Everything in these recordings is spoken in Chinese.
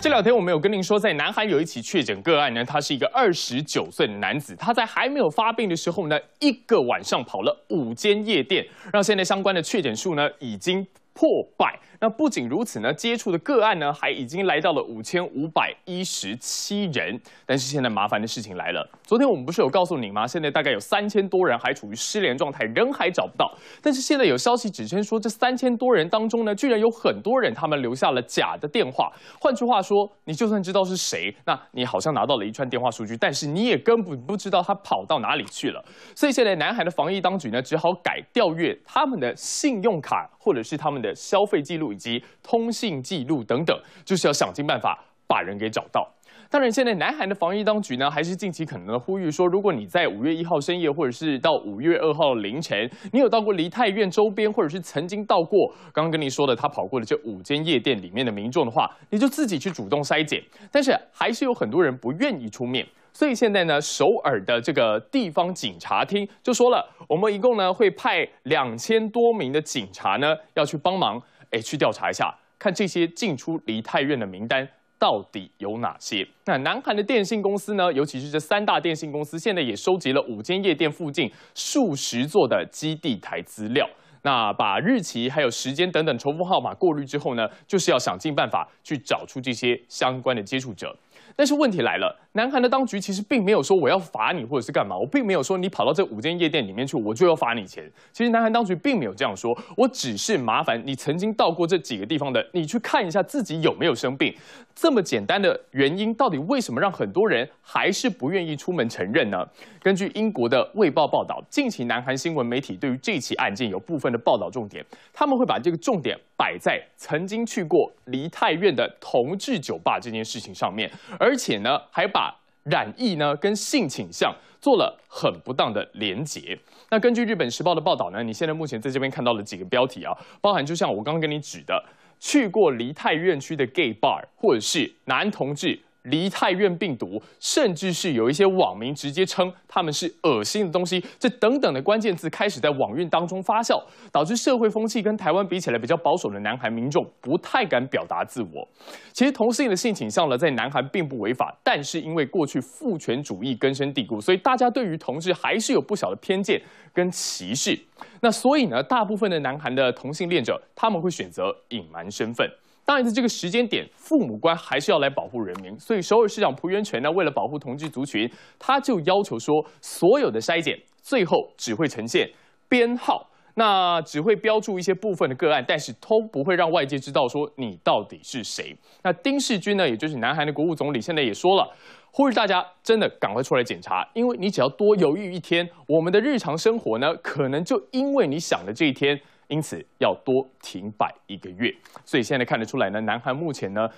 这两天我们有跟您说，在南海有一起确诊个案呢，他是一个二十九岁的男子，他在还没有发病的时候呢，一个晚上跑了五间夜店，让现在相关的确诊数呢已经破百。那不仅如此呢，接触的个案呢还已经来到了五千五百一十七人。但是现在麻烦的事情来了，昨天我们不是有告诉你吗？现在大概有三千多人还处于失联状态，人还找不到。但是现在有消息指称说，这三千多人当中呢，居然有很多人他们留下了假的电话。换句话说，你就算知道是谁，那你好像拿到了一串电话数据，但是你也根本不知道他跑到哪里去了。所以现在南海的防疫当局呢，只好改调阅他们的信用卡或者是他们的消费记录。以及通信记录等等，就是要想尽办法把人给找到。当然，现在南韩的防疫当局呢，还是近期可能的呼吁说：，如果你在五月一号深夜，或者是到五月二号凌晨，你有到过梨泰院周边，或者是曾经到过刚刚跟你说的他跑过的这五间夜店里面的民众的话，你就自己去主动筛检。但是，还是有很多人不愿意出面，所以现在呢，首尔的这个地方警察厅就说了：，我们一共呢会派两千多名的警察呢要去帮忙。哎，去调查一下，看这些进出梨泰院的名单到底有哪些。那南韩的电信公司呢，尤其是这三大电信公司，现在也收集了五间夜店附近数十座的基地台资料。那把日期还有时间等等重复号码过滤之后呢，就是要想尽办法去找出这些相关的接触者。但是问题来了，南韩的当局其实并没有说我要罚你，或者是干嘛，我并没有说你跑到这五间夜店里面去，我就要罚你钱。其实南韩当局并没有这样说，我只是麻烦你曾经到过这几个地方的，你去看一下自己有没有生病。这么简单的原因，到底为什么让很多人还是不愿意出门承认呢？根据英国的《卫报》报道，近期南韩新闻媒体对于这起案件有部分的报道重点，他们会把这个重点。摆在曾经去过梨泰院的同志酒吧这件事情上面，而且呢，还把染疫呢跟性倾向做了很不当的连结。那根据日本时报的报道呢，你现在目前在这边看到了几个标题啊，包含就像我刚刚跟你指的，去过梨泰院区的 gay bar 或者是男同志。梨泰院病毒，甚至是有一些网民直接称他们是恶心的东西，这等等的关键字开始在网运当中发酵，导致社会风气跟台湾比起来比较保守的南韩民众不太敢表达自我。其实同性的性倾向呢，在南韩并不违法，但是因为过去父权主义根深蒂固，所以大家对于同志还是有不小的偏见跟歧视。那所以呢，大部分的南韩的同性恋者，他们会选择隐瞒身份。当然，在这个时间点，父母官还是要来保护人民。所以，首尔市长朴元淳呢，为了保护同居族群，他就要求说，所有的筛检最后只会呈现编号，那只会标注一些部分的个案，但是都不会让外界知道说你到底是谁。那丁世军呢，也就是南韩的国务总理，现在也说了，呼吁大家真的赶快出来检查，因为你只要多犹豫一天，我们的日常生活呢，可能就因为你想的这一天。因此要多停摆一个月，所以现在看得出来呢，南韩目前呢，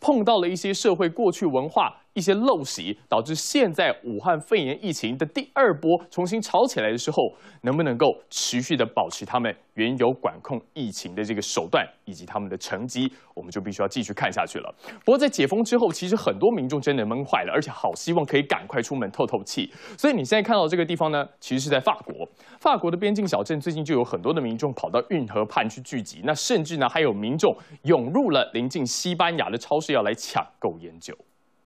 碰到了一些社会过去文化。一些陋习导致现在武汉肺炎疫情的第二波重新炒起来的时候，能不能够持续的保持他们原有管控疫情的这个手段以及他们的成绩，我们就必须要继续看下去了。不过在解封之后，其实很多民众真的闷坏了，而且好希望可以赶快出门透透气。所以你现在看到这个地方呢，其实是在法国，法国的边境小镇最近就有很多的民众跑到运河畔去聚集，那甚至呢还有民众涌入了临近西班牙的超市要来抢购烟酒。